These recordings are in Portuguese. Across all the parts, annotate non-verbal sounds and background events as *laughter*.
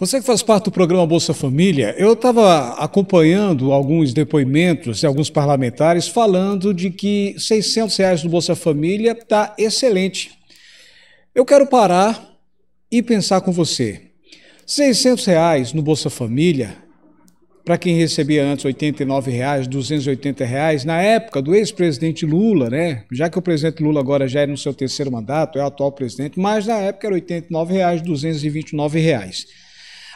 Você que faz parte do programa Bolsa Família, eu estava acompanhando alguns depoimentos de alguns parlamentares falando de que 600 reais do Bolsa Família está excelente. Eu quero parar e pensar com você. 600 reais no Bolsa Família, para quem recebia antes 89 reais, 280 reais, na época do ex-presidente Lula, né? Já que o presidente Lula agora já era é no seu terceiro mandato, é o atual presidente, mas na época era 89 reais, 229 reais.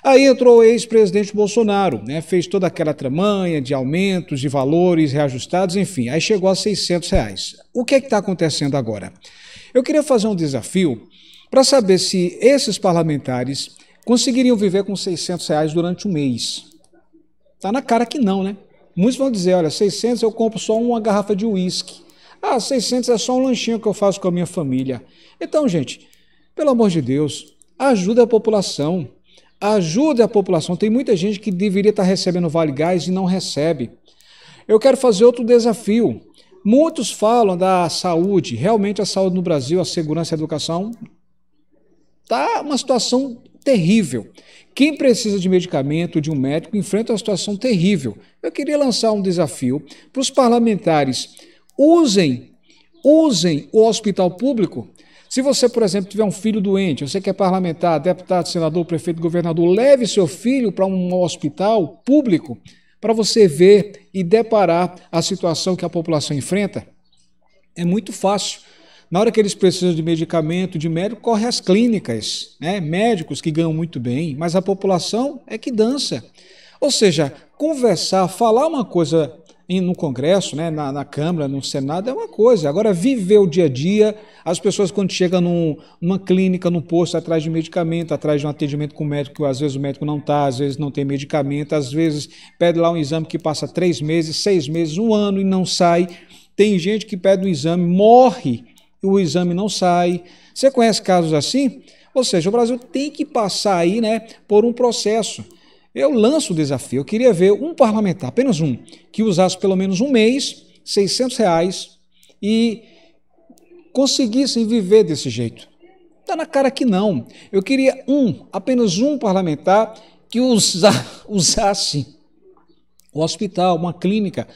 Aí entrou o ex-presidente Bolsonaro, né, fez toda aquela tramanha de aumentos, de valores reajustados, enfim, aí chegou a 600 reais. O que é que está acontecendo agora? Eu queria fazer um desafio para saber se esses parlamentares conseguiriam viver com 600 reais durante um mês. Tá na cara que não, né? Muitos vão dizer, olha, 600 eu compro só uma garrafa de uísque. Ah, 600 é só um lanchinho que eu faço com a minha família. Então, gente, pelo amor de Deus, ajuda a população ajude a população. Tem muita gente que deveria estar recebendo Vale Gás e não recebe. Eu quero fazer outro desafio. Muitos falam da saúde, realmente a saúde no Brasil, a segurança e a educação tá uma situação terrível. Quem precisa de medicamento, de um médico, enfrenta uma situação terrível. Eu queria lançar um desafio para os parlamentares. Usem, usem o hospital público se você, por exemplo, tiver um filho doente, você que é parlamentar, deputado, senador, prefeito, governador, leve seu filho para um hospital público para você ver e deparar a situação que a população enfrenta. É muito fácil. Na hora que eles precisam de medicamento, de médico, corre às clínicas, né? médicos que ganham muito bem, mas a população é que dança. Ou seja, conversar, falar uma coisa no Congresso, né, na, na, Câmara, no Senado, é uma coisa. Agora, viver o dia a dia, as pessoas quando chegam num, numa clínica, num posto, atrás de medicamento, atrás de um atendimento com o médico, que às vezes o médico não está, às vezes não tem medicamento, às vezes pede lá um exame que passa três meses, seis meses, um ano e não sai. Tem gente que pede um exame, morre e o exame não sai. Você conhece casos assim? Ou seja, o Brasil tem que passar aí né, por um processo. Eu lanço o desafio. Eu queria ver um parlamentar, apenas um, que usasse pelo menos um mês, 600 reais, e conseguissem viver desse jeito. Está na cara que não. Eu queria um, apenas um parlamentar que usa, *laughs* usasse o hospital, uma clínica,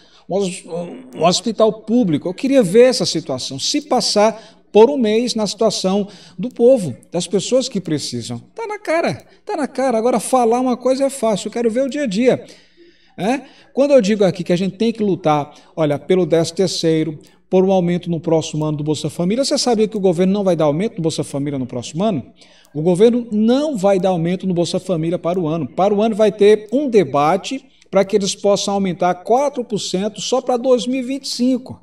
um hospital público. Eu queria ver essa situação. Se passar, por um mês na situação do povo, das pessoas que precisam. Está na cara, está na cara. Agora, falar uma coisa é fácil, eu quero ver o dia a dia. É? Quando eu digo aqui que a gente tem que lutar, olha, pelo 13 terceiro, por um aumento no próximo ano do Bolsa Família, você sabia que o governo não vai dar aumento no Bolsa Família no próximo ano? O governo não vai dar aumento no Bolsa Família para o ano. Para o ano vai ter um debate para que eles possam aumentar 4% só para 2025.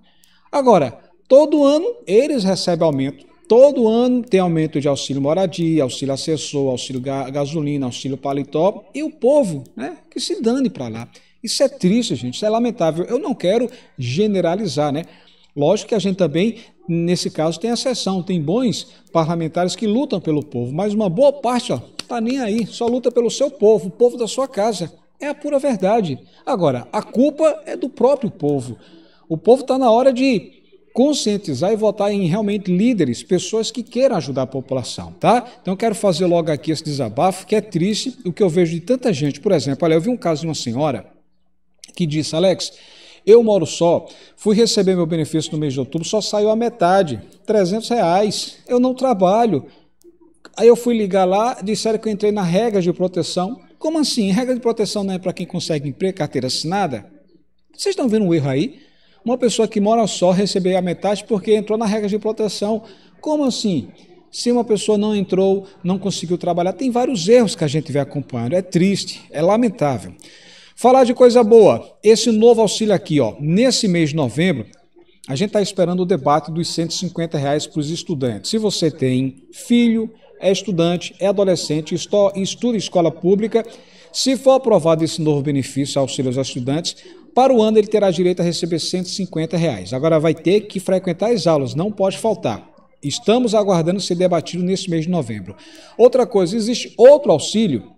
Agora, Todo ano eles recebem aumento. Todo ano tem aumento de auxílio moradia, auxílio assessor, auxílio gasolina, auxílio paletó. E o povo, né, que se dane para lá. Isso é triste, gente, isso é lamentável. Eu não quero generalizar, né? Lógico que a gente também, nesse caso, tem exceção, tem bons parlamentares que lutam pelo povo, mas uma boa parte, ó, tá nem aí, só luta pelo seu povo, o povo da sua casa. É a pura verdade. Agora, a culpa é do próprio povo. O povo está na hora de conscientizar e votar em realmente líderes, pessoas que queiram ajudar a população, tá? Então quero fazer logo aqui esse desabafo, que é triste o que eu vejo de tanta gente. Por exemplo, olha, eu vi um caso de uma senhora que disse, Alex, eu moro só, fui receber meu benefício no mês de outubro, só saiu a metade, 300 reais, eu não trabalho. Aí eu fui ligar lá, disseram que eu entrei na regra de proteção. Como assim? Regra de proteção não é para quem consegue emprego, carteira assinada? Vocês estão vendo um erro aí? uma pessoa que mora só receber a metade porque entrou na regra de proteção. Como assim? Se uma pessoa não entrou, não conseguiu trabalhar, tem vários erros que a gente vem acompanhando. É triste, é lamentável. Falar de coisa boa, esse novo auxílio aqui, ó, nesse mês de novembro, a gente está esperando o debate dos 150 reais para os estudantes. Se você tem filho, é estudante, é adolescente, estuda escola pública, se for aprovado esse novo benefício, auxílio aos estudantes, para o ano, ele terá direito a receber 150 reais. Agora, vai ter que frequentar as aulas, não pode faltar. Estamos aguardando ser debatido nesse mês de novembro. Outra coisa, existe outro auxílio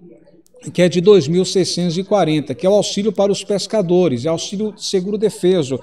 que é de 2.640, que é o auxílio para os pescadores, é auxílio seguro defeso,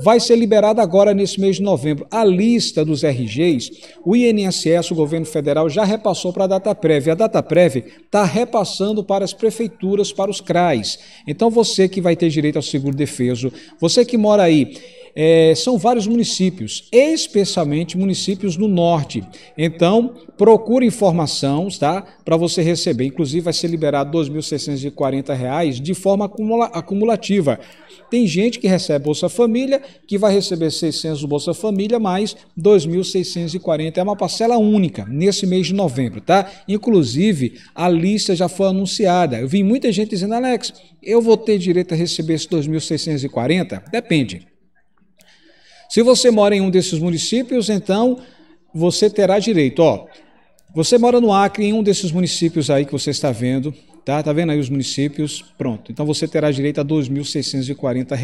vai ser liberada agora nesse mês de novembro. A lista dos RGs, o INSS, o governo federal, já repassou para a data prévia. A data prévia está repassando para as prefeituras, para os CRAs. Então você que vai ter direito ao seguro defeso, você que mora aí é, são vários municípios, especialmente municípios no norte. Então, procure informação, tá? Para você receber. Inclusive, vai ser liberado R$ 2.640 de forma acumula acumulativa. Tem gente que recebe Bolsa Família, que vai receber 600 do Bolsa Família, mais 2.640. É uma parcela única nesse mês de novembro, tá? Inclusive, a lista já foi anunciada. Eu vi muita gente dizendo, Alex, eu vou ter direito a receber esses 2.640? Depende. Se você mora em um desses municípios, então você terá direito. Ó, você mora no Acre, em um desses municípios aí que você está vendo, Tá, tá vendo aí os municípios? Pronto. Então você terá direito a R$ 2.640.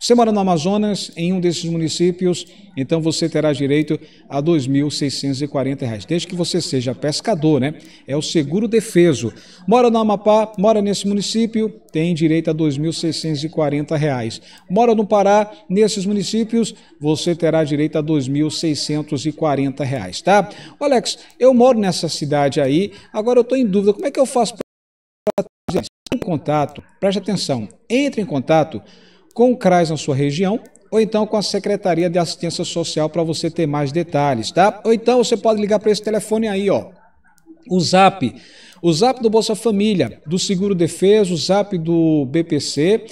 Você mora no Amazonas, em um desses municípios, então você terá direito a R$ 2.640, desde que você seja pescador, né? É o seguro defeso. Mora no Amapá, mora nesse município, tem direito a R$ 2.640. Mora no Pará, nesses municípios, você terá direito a R$ 2.640, tá? Ô Alex, eu moro nessa cidade aí, agora eu estou em dúvida, como é que eu faço contato, preste atenção, entre em contato com o CRAS na sua região ou então com a Secretaria de Assistência Social para você ter mais detalhes, tá? Ou então você pode ligar para esse telefone aí, ó. O Zap, o Zap do Bolsa Família, do Seguro Defesa, o Zap do BPC,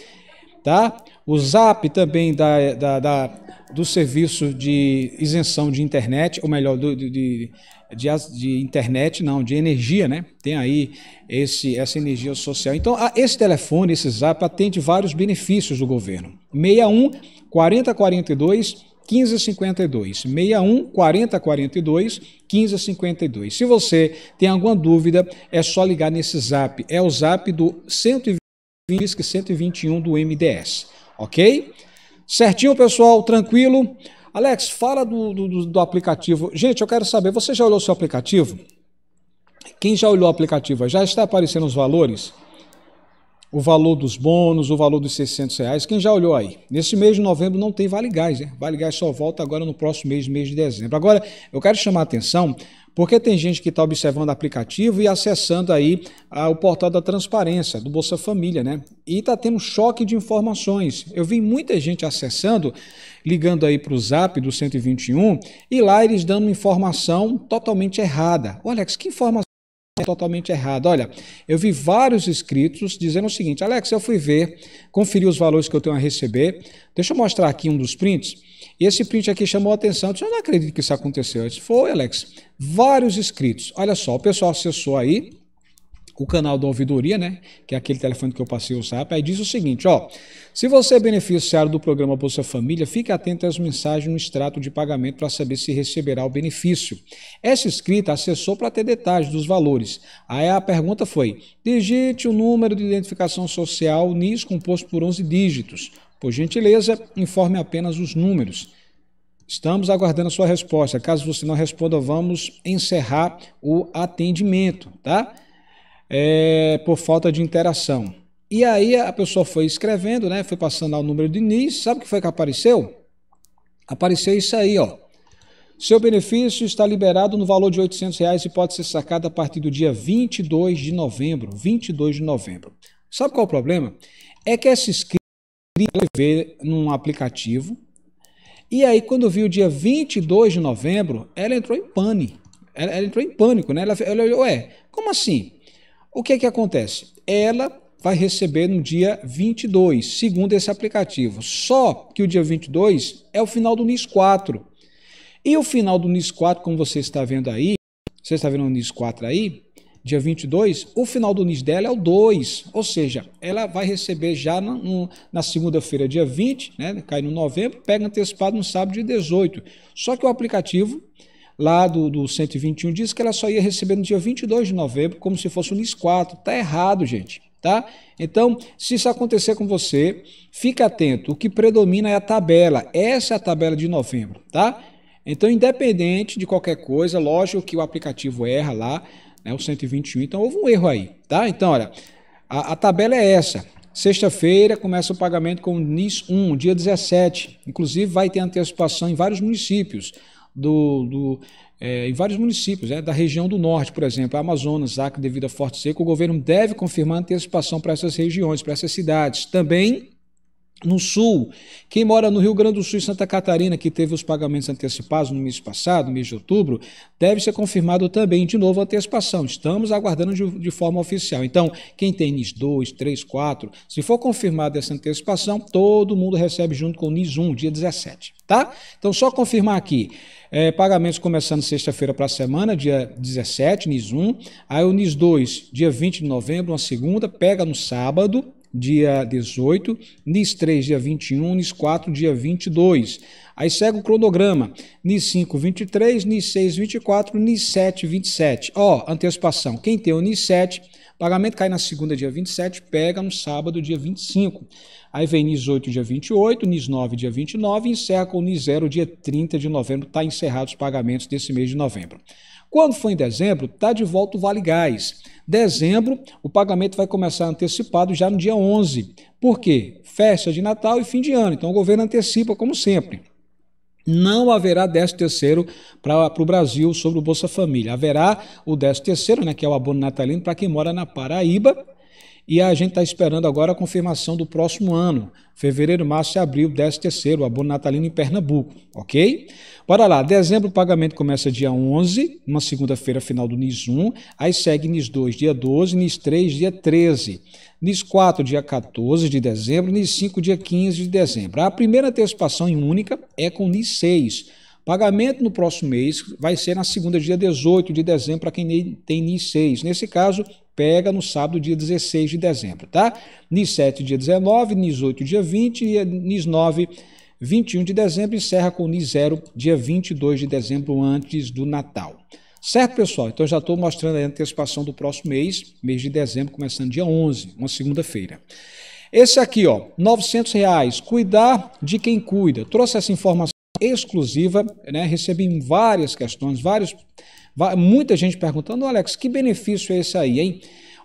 tá? o Zap também da, da, da, do serviço de isenção de internet, ou melhor, do, de, de, de, internet, não, de energia, né? Tem aí esse, essa energia social. Então, esse telefone, esse Zap, atende vários benefícios do governo. 61 4042 1552. 61 4042 1552. Se você tem alguma dúvida, é só ligar nesse Zap. É o Zap do 120 121 do MDS ok? Certinho, pessoal? Tranquilo? Alex, fala do, do, do aplicativo. Gente, eu quero saber, você já olhou o seu aplicativo? Quem já olhou o aplicativo? Já está aparecendo os valores? O valor dos bônus, o valor dos 600 reais. Quem já olhou aí? Nesse mês de novembro não tem Vale Gás, né? Vale Gás só volta agora no próximo mês, mês de dezembro. Agora, eu quero chamar a atenção porque tem gente que está observando o aplicativo e acessando aí a, ah, o portal da transparência, do Bolsa Família, né? E está tendo choque de informações. Eu vi muita gente acessando, ligando aí para o zap do 121 e lá eles dando informação totalmente errada. Ô Alex, que informação? É totalmente errada. Olha, eu vi vários inscritos dizendo o seguinte: Alex, eu fui ver, conferi os valores que eu tenho a receber. Deixa eu mostrar aqui um dos prints. E esse print aqui chamou a atenção. Eu não acredito que isso aconteceu. Eu disse, foi, Alex. Vários inscritos. Olha só, o pessoal acessou aí o canal da ouvidoria, né? Que é aquele telefone que eu passei o SAP. Aí diz o seguinte, ó. Se você é beneficiário do programa Bolsa Família, fique atento às mensagens no extrato de pagamento para saber se receberá o benefício. Essa escrita acessou para ter detalhes dos valores. Aí a pergunta foi, digite o número de identificação social NIS composto por 11 dígitos. Por gentileza, informe apenas os números. Estamos aguardando a sua resposta. Caso você não responda, vamos encerrar o atendimento, tá? É, por falta de interação. E aí a pessoa foi escrevendo, né? Foi passando lá o número de NIS. Sabe o que foi que apareceu? Apareceu isso aí, ó. Seu benefício está liberado no valor de R$ 800 reais e pode ser sacado a partir do dia 22 de novembro. 22 de novembro. Sabe qual é o problema? É que escrita queria ver num aplicativo. E aí, quando viu o dia 22 de novembro, ela entrou em pânico. Ela, ela, entrou em pânico, né? Ela, ela olhou, ué, como assim? O que é que acontece? Ela vai receber no dia 22, segundo esse aplicativo. Só que o dia 22 é o final do NIS 4. E o final do NIS 4, como você está vendo aí, você está vendo o NIS 4 aí, dia 22, o final do NIS dela é o 2, ou seja, ela vai receber já no, no, na segunda-feira, dia 20, né, cai no novembro, pega antecipado no sábado, dia 18. Só que o aplicativo lá do, do 121 diz que ela só ia receber no dia 22 de novembro, como se fosse o NIS 4. Tá errado, gente. Tá? Então, se isso acontecer com você, fique atento. O que predomina é a tabela. Essa é a tabela de novembro, tá? Então, independente de qualquer coisa, lógico que o aplicativo erra lá, né, o 121. Então houve um erro aí, tá? Então, olha, a, a tabela é essa. Sexta-feira começa o pagamento com o NIS 1, dia 17. Inclusive vai ter antecipação em vários municípios do, do é, em vários municípios, né, da região do norte, por exemplo, Amazonas, Acre, devido a forte seca, o governo deve confirmar antecipação para essas regiões, para essas cidades. Também no Sul, quem mora no Rio Grande do Sul e Santa Catarina, que teve os pagamentos antecipados no mês passado, no mês de outubro, deve ser confirmado também de novo a antecipação. Estamos aguardando de, de forma oficial. Então, quem tem NIS 2, 3, 4, se for confirmada essa antecipação, todo mundo recebe junto com o NIS 1, dia 17, tá? Então, só confirmar aqui. É, pagamentos começando sexta-feira para a semana, dia 17, NIS 1. Aí o NIS 2, dia 20 de novembro, uma segunda, pega no sábado, dia 18, NIS 3, dia 21, NIS 4, dia 22. Aí segue o cronograma, NIS 5, 23, NIS 6, 24, NIS 7, 27. Ó, antecipação, quem tem o NIS 7, pagamento cai na segunda, dia 27, pega no sábado, dia 25. Aí vem NIS 8, dia 28, NIS 9, dia 29, e encerra com o NIS 0, dia 30 de novembro, está encerrados os pagamentos desse mês de novembro. Quando for em dezembro, está de volta o Vale Gás. Dezembro, o pagamento vai começar antecipado já no dia 11. Por quê? Festa de Natal e fim de ano. Então o governo antecipa, como sempre. Não haverá 13 terceiro para o Brasil sobre o Bolsa Família. Haverá o 13 terceiro, né, que é o abono natalino, para quem mora na Paraíba e a gente está esperando agora a confirmação do próximo ano, fevereiro, março e abril, 13 terceiro, abono natalino em Pernambuco, ok? Bora lá, dezembro o pagamento começa dia 11, uma segunda-feira final do NIS 1, aí segue NIS 2 dia 12, NIS 3 dia 13, NIS 4 dia 14 de dezembro, NIS 5 dia 15 de dezembro. A primeira antecipação em única é com NIS 6, Pagamento no próximo mês vai ser na segunda, dia 18 de dezembro, para quem tem NIS 6. Nesse caso, pega no sábado, dia 16 de dezembro, tá? NIS 7, dia 19, NIS 8, dia 20 e NIS 9, 21 de dezembro, encerra com NIS 0, dia 22 de dezembro, antes do Natal. Certo, pessoal? Então já estou mostrando a antecipação do próximo mês, mês de dezembro, começando dia 11, uma segunda-feira. Esse aqui, ó, R$ 900, reais, cuidar de quem cuida. Trouxe essa informação exclusiva, né? recebi várias questões, vários, muita gente perguntando, Alex, que benefício é esse aí, hein?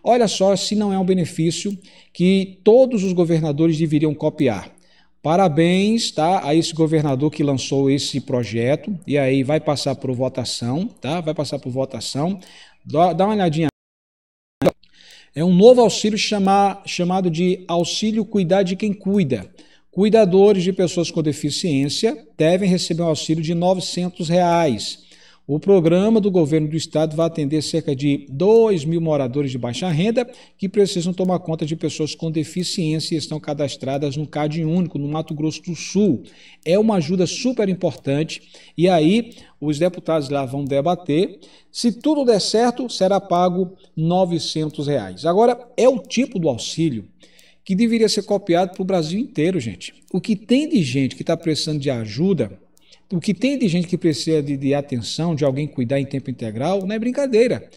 Olha só se não é um benefício que todos os governadores deveriam copiar. Parabéns tá, a esse governador que lançou esse projeto e aí vai passar por votação, tá? Vai passar por votação. Dá, uma olhadinha. É um novo auxílio chamar, chamado de auxílio cuidar de quem cuida. Cuidadores de pessoas com deficiência devem receber um auxílio de R$ 900. Reais. O programa do governo do estado vai atender cerca de 2 mil moradores de baixa renda que precisam tomar conta de pessoas com deficiência e estão cadastradas no CAD único no Mato Grosso do Sul. É uma ajuda super importante e aí os deputados lá vão debater. Se tudo der certo, será pago R$ 900. Reais. Agora, é o tipo do auxílio que deveria ser copiado para o Brasil inteiro, gente. O que tem de gente que está precisando de ajuda, o que tem de gente que precisa de, de, atenção, de alguém cuidar em tempo integral, não é brincadeira.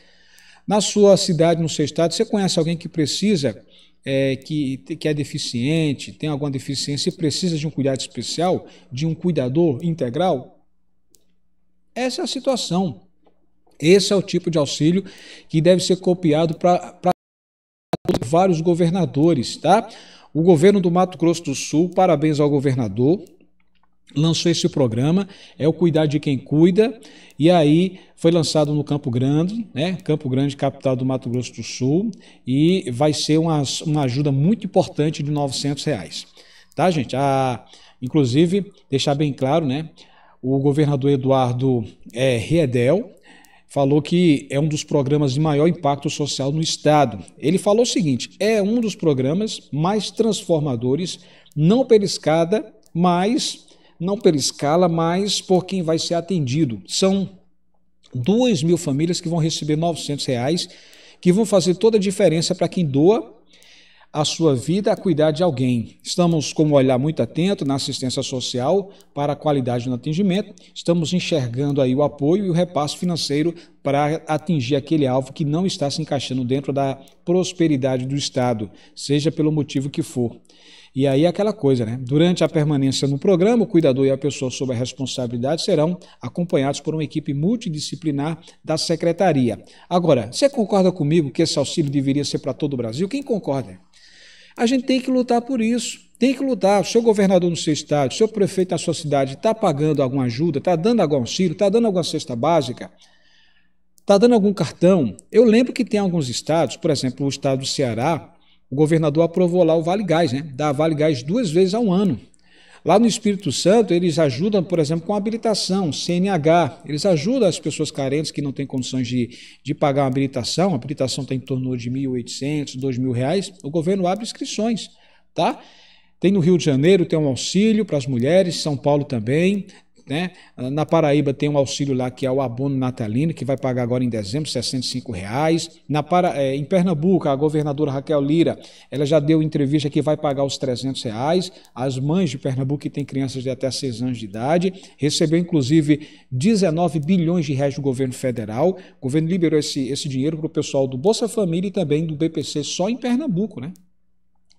Na sua cidade, no seu estado, você conhece alguém que precisa, é, que, que é deficiente, tem alguma deficiência e precisa de um cuidado especial, de um cuidador integral? Essa é a situação. Esse é o tipo de auxílio que deve ser copiado para vários governadores, tá? O governo do Mato Grosso do Sul, parabéns ao governador, lançou esse programa, é o Cuidar de Quem Cuida, e aí foi lançado no Campo Grande, né? Campo Grande, capital do Mato Grosso do Sul, e vai ser uma, uma ajuda muito importante de 900 reais. Tá, gente? A, ah, inclusive, deixar bem claro, né? O governador Eduardo é, Riedel, falou que é um dos programas de maior impacto social no Estado. Ele falou o seguinte: é um dos programas mais transformadores, não pela escada, mas não pela escala, mas por quem vai ser atendido. São 2 mil famílias que vão receber R$ reais, que vão fazer toda a diferença para quem doa a sua vida a cuidar de alguém. Estamos com um olhar muito atento na assistência social para a qualidade no atendimento, estamos enxergando aí o apoio e o repasso financeiro para atingir aquele alvo que não está se encaixando dentro da prosperidade do Estado, seja pelo motivo que for. E aí aquela coisa, né? Durante a permanência no programa, o cuidador e a pessoa sob a responsabilidade serão acompanhados por uma equipe multidisciplinar da secretaria. Agora, você concorda comigo que esse auxílio deveria ser para todo o Brasil? Quem concorda? A gente tem que lutar por isso. Tem que lutar. O seu governador no seu estado, o seu prefeito na sua cidade está pagando alguma ajuda, está dando algum auxílio, está dando alguma cesta básica, está dando algum cartão. Eu lembro que tem alguns estados, por exemplo, o estado do Ceará, o governador aprovou lá o Vale Gás, né? Dá Vale Gás duas vezes ao ano. Lá no Espírito Santo, eles ajudam, por exemplo, com habilitação, CNH. Eles ajudam as pessoas carentes que não têm condições de, de pagar uma habilitação. A habilitação está em torno de R$ 1.800, R$ 2.000. O governo abre inscrições, tá? Tem no Rio de Janeiro, tem um auxílio para as mulheres, São Paulo também. Né? Ah, na Paraíba tem um auxílio lá que é o abono natalino, que vai pagar agora em dezembro, R$ 65. Reais. Na Para... É, em Pernambuco, a governadora Raquel Lira ela já deu entrevista que vai pagar os R$ 300. Reais. As mães de Pernambuco que têm crianças de até 6 anos de idade recebeu, inclusive, 19 bilhões de reais do governo federal. O governo liberou esse, esse dinheiro para o pessoal do Bolsa Família e também do BPC só em Pernambuco, né?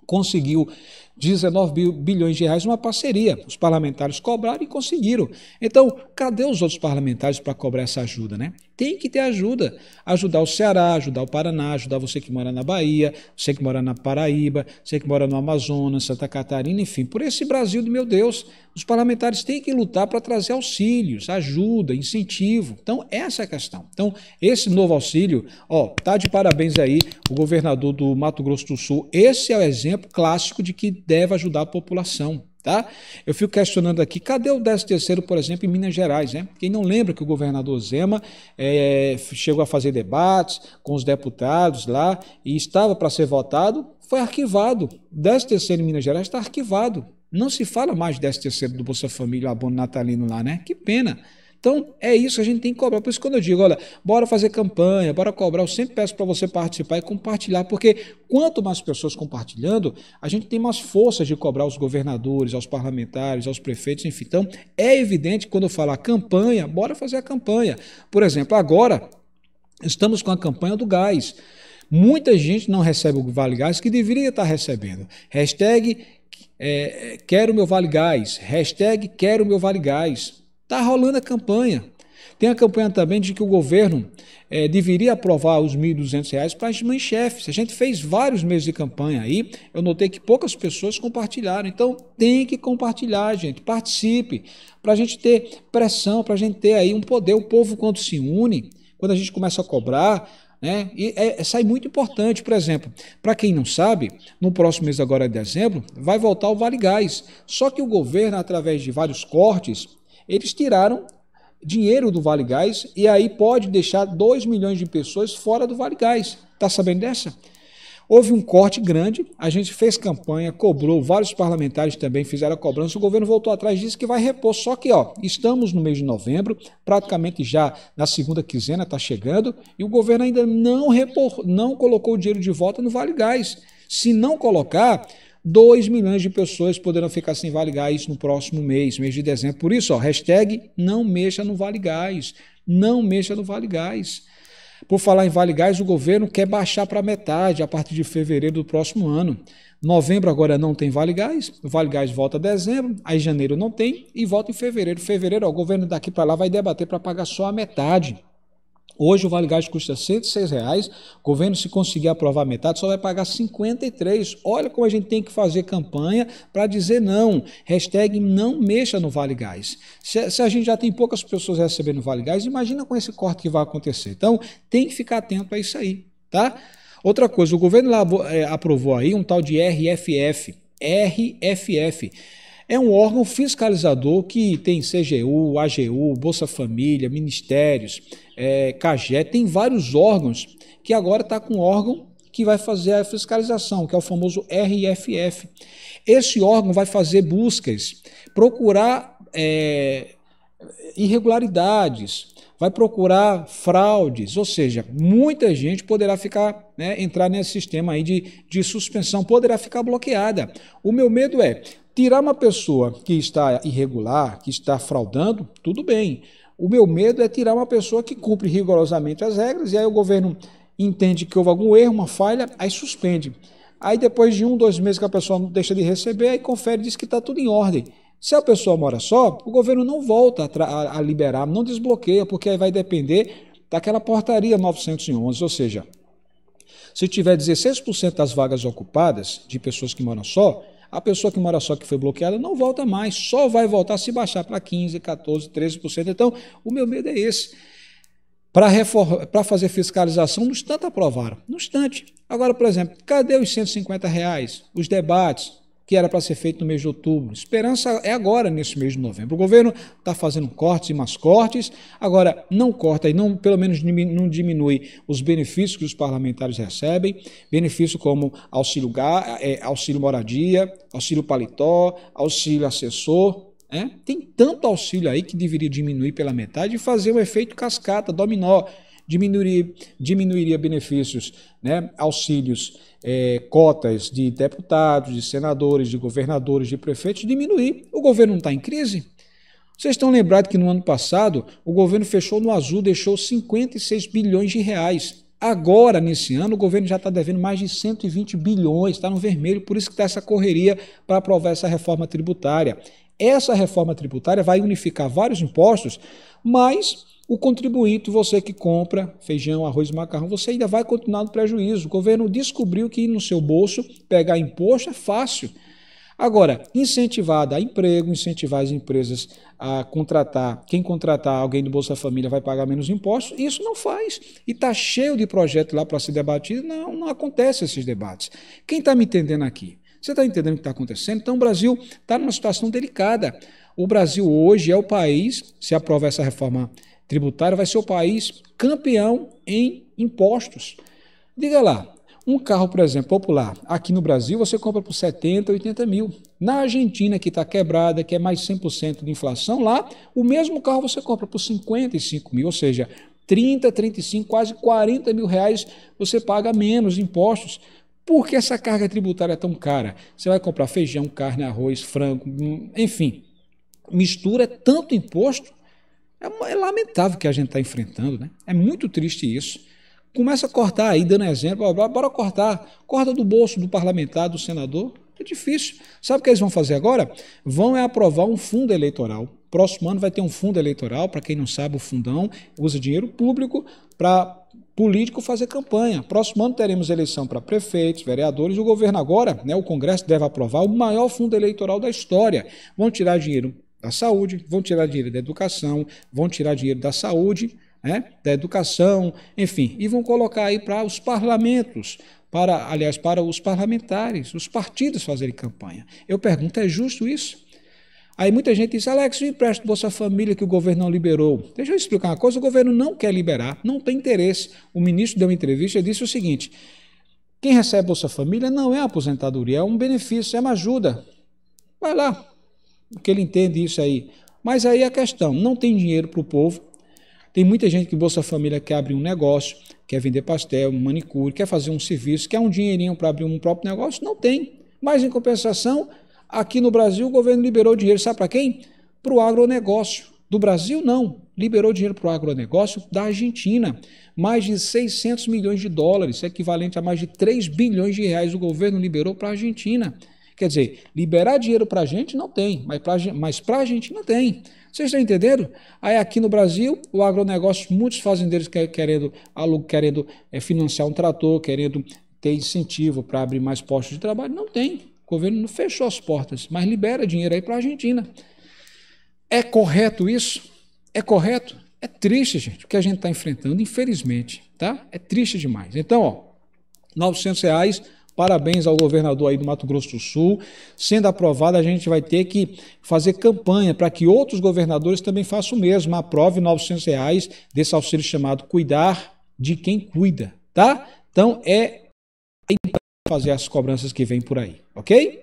Conseguiu 19 bilhões de reais numa parceria. Os parlamentares cobraram e conseguiram. Então, cadê os outros parlamentares para cobrar essa ajuda, né? Tem que ter ajuda. Ajudar o Ceará, ajudar o Paraná, ajudar você que mora na Bahia, você que mora na Paraíba, você que mora no Amazonas, Santa Catarina, enfim, por esse Brasil do meu Deus. Os parlamentares têm que lutar para trazer auxílios, ajuda, incentivo. Então, essa é a questão. Então, esse novo auxílio, ó, tá de parabéns aí o governador do Mato Grosso do Sul. Esse é o exemplo clássico de que deve ajudar a população. Tá? Eu fico questionando aqui, cadê o 13 º por exemplo, em Minas Gerais? Né? Quem não lembra que o governador Zema é, chegou a fazer debates com os deputados lá e estava para ser votado, foi arquivado. O 13 º em Minas Gerais está arquivado. Não se fala mais de 13 º do Bolsa Família, o abono natalino lá, né? Que pena. Então é isso que a gente tem que cobrar. Por isso, quando eu digo, olha, bora fazer campanha, bora cobrar, eu sempre peço para você participar e compartilhar, porque quanto mais pessoas compartilhando, a gente tem mais forças de cobrar aos governadores, aos parlamentares, aos prefeitos, enfim. Então é evidente que quando eu falar campanha, bora fazer a campanha. Por exemplo, agora estamos com a campanha do gás. Muita gente não recebe o Vale Gás que deveria estar recebendo. Hashtag é, quero meu Vale Gás. Hashtag quero meu Vale Gás. Está rolando a campanha. Tem a campanha também de que o governo é, deveria aprovar os R$ 1.200 para as mães chefes. A gente fez vários meses de campanha aí, eu notei que poucas pessoas compartilharam. Então tem que compartilhar, gente. Participe, para a gente ter pressão, para a gente ter aí um poder. O povo, quando se une, quando a gente começa a cobrar, né? E é, é, sai muito importante, por exemplo, para quem não sabe, no próximo mês agora de dezembro, vai voltar o Vale Gás. Só que o governo, através de vários cortes, eles tiraram dinheiro do Vale Gás e aí pode deixar 2 milhões de pessoas fora do Vale Gás. Está sabendo dessa? Houve um corte grande, a gente fez campanha, cobrou, vários parlamentares também fizeram a cobrança, o governo voltou atrás e disse que vai repor. Só que, ó, estamos no mês de novembro, praticamente já na segunda quinzena está chegando, e o governo ainda não repor, não colocou o dinheiro de volta no Vale Gás. Se não colocar, 2 milhões de pessoas poderão ficar sem Vale Gás no próximo mês, mês de dezembro. Por isso, ó, hashtag não mexa no Vale Gás. Não mexa no Vale Gás. Por falar em Vale Gás, o governo quer baixar para metade a partir de fevereiro do próximo ano. Novembro agora não tem Vale Gás, o Vale Gás volta dezembro, aí janeiro não tem e volta em fevereiro. Fevereiro, ó, o governo daqui para lá vai debater para pagar só a metade. Hoje o Vale Gás custa R$ reais. O governo, se conseguir aprovar metade, só vai pagar 53. Olha como a gente tem que fazer campanha para dizer não. Hashtag não mexa no Vale Gás. Se, se, a gente já tem poucas pessoas recebendo Vale Gás, imagina com esse corte que vai acontecer. Então, tem que ficar atento a isso aí, tá? Outra coisa, o governo lá, é, eh, aprovou aí um tal de RFF. RFF é um órgão fiscalizador que tem CGU, AGU, Bolsa Família, Ministérios, é, tem vários órgãos que agora está com órgão que vai fazer a fiscalização, que é o famoso RFF. Esse órgão vai fazer buscas, procurar é, irregularidades, vai procurar fraudes, ou seja, muita gente poderá ficar, né, entrar nesse sistema aí de, de suspensão, poderá ficar bloqueada. O meu medo é, Tirar uma pessoa que está irregular, que está fraudando, tudo bem. O meu medo é tirar uma pessoa que cumpre rigorosamente as regras e aí o governo entende que houve algum erro, uma falha, aí suspende. Aí depois de um, dois meses que a pessoa não deixa de receber, aí confere e diz que está tudo em ordem. Se a pessoa mora só, o governo não volta a, a liberar, não desbloqueia, porque aí vai depender daquela portaria 911, ou seja, se tiver 16% das vagas ocupadas de pessoas que moram só, a pessoa que mora só que foi bloqueada não volta mais, só vai voltar se baixar para 15, 14, 13%. Então, o meu medo é esse. Para fazer fiscalização, no instante aprovaram. No instante. Agora, por exemplo, cadê os 150 reais? Os debates, que era para ser feito no mês de outubro. Esperança é agora, nesse mês de novembro. O governo está fazendo cortes e mais cortes, agora não corta e não, pelo menos não diminui os benefícios que os parlamentares recebem, benefício como auxílio, é, auxílio moradia, auxílio paletó, auxílio assessor. É? Tem tanto auxílio aí que deveria diminuir pela metade e fazer um efeito cascata, dominó diminuiria, diminuiria benefícios, né, auxílios, é, cotas de deputados, de senadores, de governadores, de prefeitos, diminuir. O governo não está em crise? Vocês estão lembrados que no ano passado o governo fechou no azul, deixou 56 bilhões de reais. Agora, nesse ano, o governo já está devendo mais de 120 bilhões, está no vermelho, por isso que está essa correria para aprovar essa reforma tributária. Essa reforma tributária vai unificar vários impostos, mas o contribuinte, você que compra feijão, arroz, macarrão, você ainda vai continuar no prejuízo. O governo descobriu que ir no seu bolso pegar imposto é fácil. Agora, incentivar a dar emprego, incentivar as empresas a contratar, quem contratar alguém do Bolsa Família vai pagar menos impostos, isso não faz. E está cheio de projeto lá para ser debatido, não, não acontece esses debates. Quem está me entendendo aqui? Você está entendendo o que está acontecendo? Então, o Brasil está numa situação delicada. O Brasil hoje é o país, se aprova essa reforma tributária vai ser o país campeão em impostos. Diga lá, um carro, por exemplo, popular, aqui no Brasil você compra por 70, 80 mil. Na Argentina, que está quebrada, que é mais 100% de inflação, lá o mesmo carro você compra por 55 mil, ou seja, 30, 35, quase 40 mil reais você paga menos impostos. Por que essa carga tributária é tão cara? Você vai comprar feijão, carne, arroz, frango, hum, enfim, mistura é tanto imposto é, lamentável é lamentável que a gente está enfrentando, né? É muito triste isso. Começa a cortar aí, dando exemplo, ó, bora cortar. Corta do bolso do parlamentar, do senador. É difícil. Sabe o que eles vão fazer agora? Vão é aprovar um fundo eleitoral. Próximo ano vai ter um fundo eleitoral, para quem não sabe, o fundão usa dinheiro público para político fazer campanha. Próximo ano teremos eleição para prefeitos, vereadores. O governo agora, né, o Congresso deve aprovar o maior fundo eleitoral da história. Vão tirar dinheiro da saúde, vão tirar dinheiro da educação, vão tirar dinheiro da saúde, né, da educação, enfim, e vão colocar aí para os parlamentos, para, aliás, para os parlamentares, os partidos fazerem campanha. Eu pergunto, é justo isso? Aí muita gente diz, Alex, o empréstimo do Bolsa Família que o governo não liberou. Deixa eu explicar uma coisa, o governo não quer liberar, não tem interesse. O ministro deu uma entrevista e disse o seguinte, quem recebe Bolsa Família não é aposentadoria, é um benefício, é uma ajuda. Vai lá, que ele entende isso aí. Mas aí a questão, não tem dinheiro para o povo. Tem muita gente que Bolsa Família quer abrir um negócio, quer vender pastel, manicure, quer fazer um serviço, quer um dinheirinho para abrir um próprio negócio, não tem. Mas em compensação, aqui no Brasil o governo liberou dinheiro, sabe para quem? Para o agronegócio. Do Brasil, não. Liberou dinheiro para o agronegócio da Argentina. Mais de 600 milhões de dólares, equivalente a mais de 3 bilhões de reais, o governo liberou para a Argentina. Quer dizer, liberar dinheiro para a gente não tem, mas para a Argentina tem. Vocês estão entendendo? Aí aqui no Brasil, o agronegócio, muitos fazendeiros querendo, querendo eh, financiar um trator, querendo ter incentivo para abrir mais postos de trabalho, não tem. O governo não fechou as portas, mas libera dinheiro aí para a Argentina. É correto isso? É correto? É triste, gente, o que a gente está enfrentando, infelizmente, tá? É triste demais. Então, ó, 900 reais Parabéns ao governador aí do Mato Grosso do Sul. Sendo aprovada, a gente vai ter que fazer campanha para que outros governadores também façam o mesmo. Aprove R$ 900 reais desse auxílio chamado Cuidar de Quem Cuida, tá? Então é fazer as cobranças que vem por aí, ok?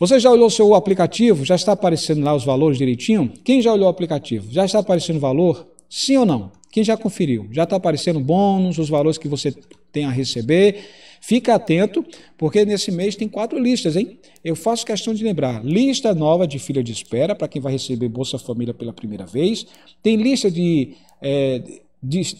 Você já olhou seu aplicativo? Já está aparecendo lá os valores direitinho? Quem já olhou o aplicativo? Já está aparecendo o valor? Sim ou não? Quem já conferiu? Já está aparecendo bônus, os valores que você tem a receber? Fica atento, porque nesse mês tem quatro listas, hein? Eu faço questão de lembrar: lista nova de filha de espera, para quem vai receber Bolsa Família pela primeira vez, tem lista de. É,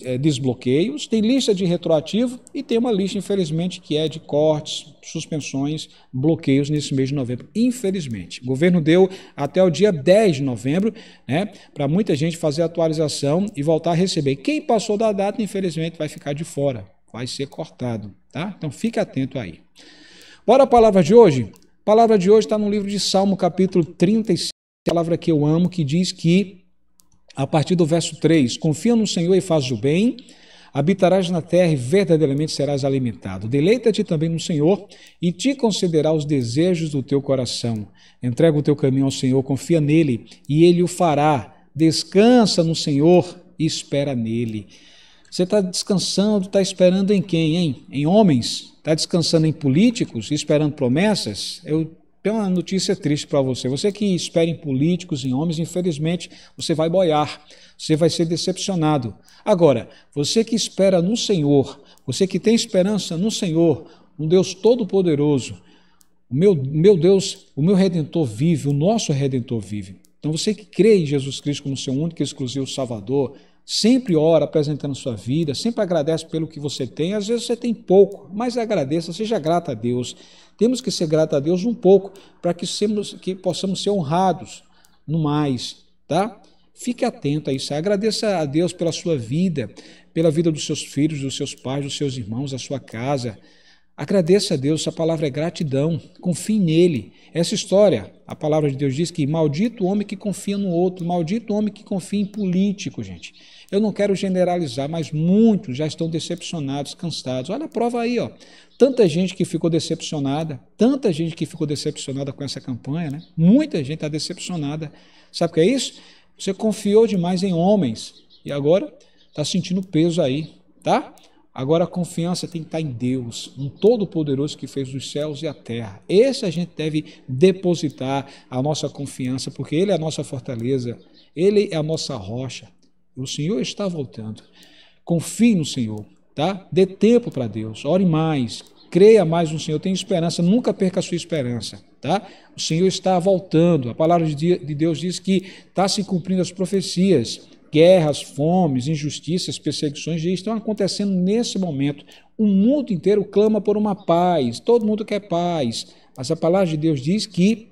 é, desbloqueios, tem lista de retroativo e tem uma lista, infelizmente, que é de cortes, suspensões, bloqueios nesse mês de novembro. Infelizmente. O governo deu até o dia 10 de novembro né, para muita gente fazer atualização e voltar a receber. Quem passou da data, infelizmente, vai ficar de fora vai ser cortado, tá? Então fique atento aí. Bora a palavra de hoje? A palavra de hoje está no livro de Salmo, capítulo 35, palavra que eu amo, que diz que, a partir do verso 3, confia no Senhor e faz o bem, habitarás na terra e verdadeiramente serás alimentado. Deleita-te também no Senhor e te concederá os desejos do teu coração. Entrega o teu caminho ao Senhor, confia nele e ele o fará. Descansa no Senhor e espera nele. Você está descansando, está esperando em quem, hein? Em homens? Está descansando em políticos, esperando promessas? Eu tenho uma notícia triste para você. Você que espera em políticos, em homens, infelizmente, você vai boiar. Você vai ser decepcionado. Agora, você que espera no Senhor, você que tem esperança no Senhor, um Deus todo-poderoso, o meu, meu Deus, o meu Redentor vive, o nosso Redentor vive. Então, você que crê em Jesus Cristo como seu único e exclusivo Salvador, sempre ora apresentando sua vida, sempre agradece pelo que você tem. Às vezes você tem pouco, mas agradeça, seja grata a Deus. Temos que ser grata a Deus um pouco para que, que possamos ser honrados no mais, tá? Fique atento a isso. Agradeça a Deus pela sua vida, pela vida dos seus filhos, dos seus pais, dos seus irmãos, da sua casa. Agradeça a Deus, essa palavra é gratidão, confie nele. Essa história, a palavra de Deus diz que maldito o homem que confia no outro, maldito o homem que confia em político, gente. Eu não quero generalizar, mas muitos já estão decepcionados, cansados. Olha a prova aí, ó. Tanta gente que ficou decepcionada, tanta gente que ficou decepcionada com essa campanha, né? Muita gente está decepcionada. Sabe o que é isso? Você confiou demais em homens e agora está sentindo peso aí, tá? Agora a confiança tem que estar tá em Deus, um Todo-Poderoso que fez os céus e a terra. Esse a gente deve depositar a nossa confiança, porque Ele é a nossa fortaleza, Ele é a nossa rocha, o Senhor está voltando. Confie no Senhor, tá? Dê tempo para Deus, ore mais, creia mais no Senhor, tenha esperança, nunca perca a sua esperança, tá? O Senhor está voltando. A palavra de Deus diz que está se cumprindo as profecias. Guerras, fomes, injustiças, perseguições já estão acontecendo nesse momento. O mundo inteiro clama por uma paz, todo mundo quer paz. Mas a palavra de Deus diz que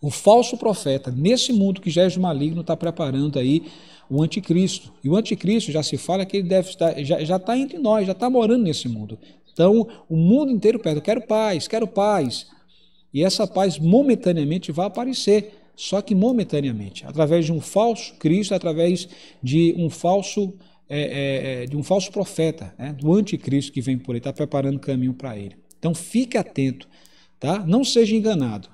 o falso profeta, nesse mundo que já é maligno, está preparando aí o anticristo. E o anticristo já se fala que ele deve estar, já está entre nós, já está morando nesse mundo. Então, o mundo inteiro pede, quero paz, quero paz. E essa paz momentaneamente vai aparecer, só que momentaneamente, através de um falso Cristo, através de um falso é, é, é de um falso profeta, né, do anticristo que vem por aí, está preparando caminho para ele. Então fique atento, tá? Não seja enganado.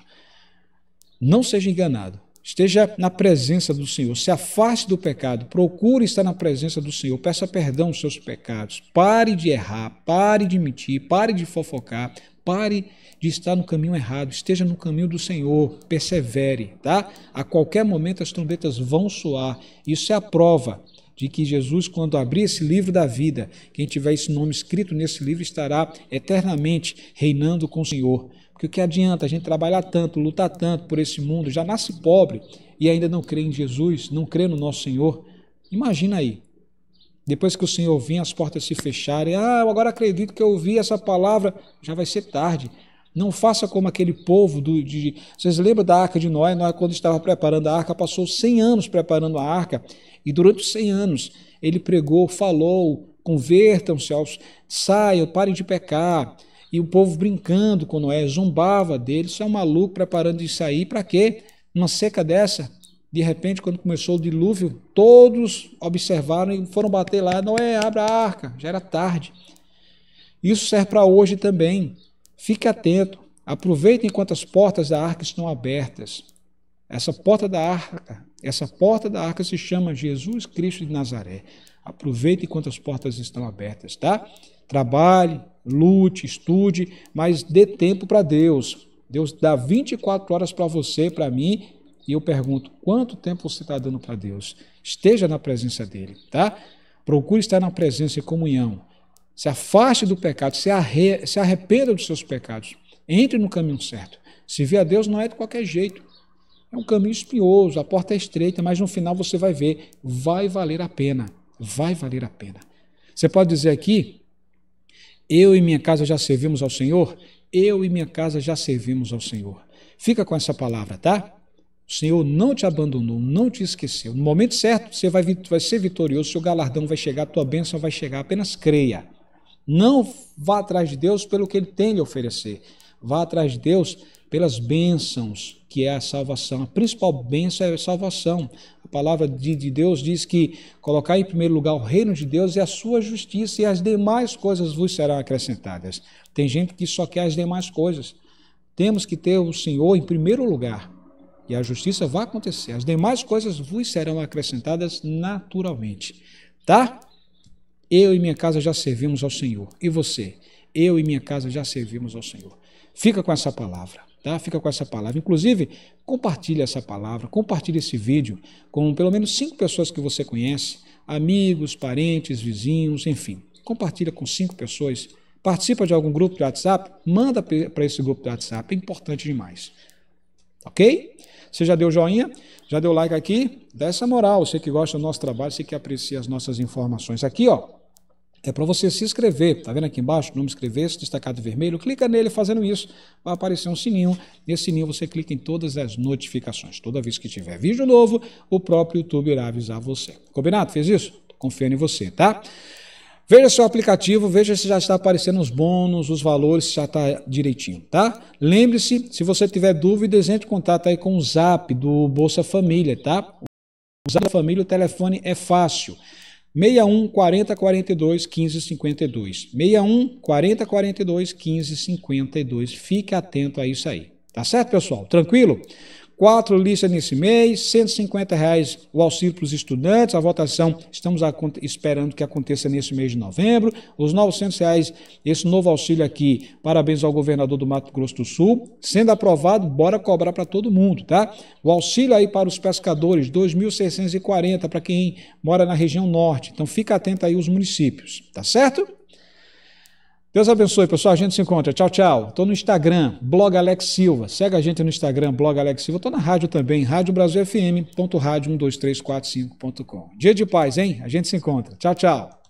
Não seja enganado. Esteja na presença do Senhor, se afaste do pecado, procure estar na presença do Senhor, peça perdão dos seus pecados, pare de errar, pare de mentir, pare de fofocar, pare de estar no caminho errado, esteja no caminho do Senhor, persevere, tá? A qualquer momento as trombetas vão soar. Isso é a prova de que Jesus, quando abrir esse livro da vida, quem tiver esse nome escrito nesse livro estará eternamente reinando com o Senhor. Porque o que adianta a gente trabalhar tanto, lutar tanto por esse mundo, já nasce pobre e ainda não crê em Jesus, não crê no nosso Senhor? Imagina aí. Depois que o Senhor vir, as portas se fecharem. Ah, eu agora acredito que eu ouvi essa palavra. Já vai ser tarde. Não faça como aquele povo do, de. Vocês lembram da arca de Noé? Noé, quando estava preparando a arca, passou 100 anos preparando a arca. E durante os 100 anos, ele pregou, falou: convertam-se, saiam, parem de pecar, e o povo brincando com Noé, zombava dele, é um maluco preparando de sair para quê? Uma seca dessa. De repente, quando começou o dilúvio, todos observaram e foram bater lá, Noé, abre a arca, já era tarde. Isso serve para hoje também. Fique atento, aproveite enquanto as portas da arca estão abertas. Essa porta da arca, essa porta da arca se chama Jesus Cristo de Nazaré. Aproveite enquanto as portas estão abertas, tá? Trabalhe, lute, estude, mas dê tempo para Deus. Deus dá 24 horas para você, para mim, e eu pergunto: quanto tempo você está dando para Deus? Esteja na presença dele, tá? Procure estar na presença e comunhão. Se afaste do pecado, se, arre, se arrependa dos seus pecados. Entre no caminho certo. Servir a Deus não é de qualquer jeito. É um caminho espinhoso, a porta é estreita, mas no final você vai ver, vai valer a pena. Vai valer a pena. Você pode dizer aqui, eu e minha casa já servimos ao Senhor. Eu e minha casa já servimos ao Senhor. Fica com essa palavra, tá? O Senhor não te abandonou, não te esqueceu. No momento certo, você vai, vai ser vitorioso, seu galardão vai chegar, tua bênção vai chegar. Apenas creia. Não vá atrás de Deus pelo que ele tem de lhe oferecer. Vá atrás de Deus pelas bênçãos que é a salvação. A principal bênção é a salvação. A palavra de, de Deus diz que colocar em primeiro lugar o reino de Deus e a sua justiça, e as demais coisas vos serão acrescentadas. Tem gente que só quer as demais coisas. Temos que ter o Senhor em primeiro lugar. E a justiça vai acontecer. As demais coisas vos serão acrescentadas naturalmente. Tá? Eu e minha casa já servimos ao Senhor. E você? Eu e minha casa já servimos ao Senhor. Fica com essa palavra. Tá? Fica com essa palavra. Inclusive, compartilhe essa palavra, compartilhe esse vídeo com pelo menos cinco pessoas que você conhece, amigos, parentes, vizinhos, enfim. Compartilha com cinco pessoas. Participa de algum grupo de WhatsApp? Manda para esse grupo de WhatsApp, é importante demais. Ok? Você já deu joinha? Já deu like aqui? Dá essa moral. Você que gosta do nosso trabalho, você que aprecia as nossas informações aqui, ó é para você se inscrever. Tá vendo aqui embaixo? Nome inscrever-se, destacado vermelho. Clica nele fazendo isso. Vai aparecer um sininho. Nesse sininho você clica em todas as notificações. Toda vez que tiver vídeo novo, o próprio YouTube irá avisar você. Combinado? Fez isso? confiando em você, tá? Veja seu aplicativo, veja se já está aparecendo os bônus, os valores, se já está direitinho, tá? Lembre-se, se você tiver dúvidas, entre em contato aí com o Zap do Bolsa Família, tá? O Zap da Família, o telefone é fácil. 61 40 42 15 52. 61 40 42 15 52. Fique atento a isso aí. Tá certo, pessoal? Tranquilo? quatro listas nesse mês, 150 reais o auxílio para os estudantes, a votação estamos esperando que aconteça nesse mês de novembro, os 900 reais, esse novo auxílio aqui, parabéns ao governador do Mato Grosso do Sul, sendo aprovado, bora cobrar para todo mundo, tá? O auxílio aí para os pescadores, 2.640 para quem mora na região norte, então fica atento aí os municípios, tá certo? Deus abençoe, pessoal. A gente se encontra. Tchau, tchau. Estou no Instagram, blog Alex Silva. Segue a gente no Instagram, blog Alex Silva. Estou na rádio também, Rádio Brasil FM, ponto rádio 12345.com. Dia de paz, hein? A gente se encontra. Tchau, tchau.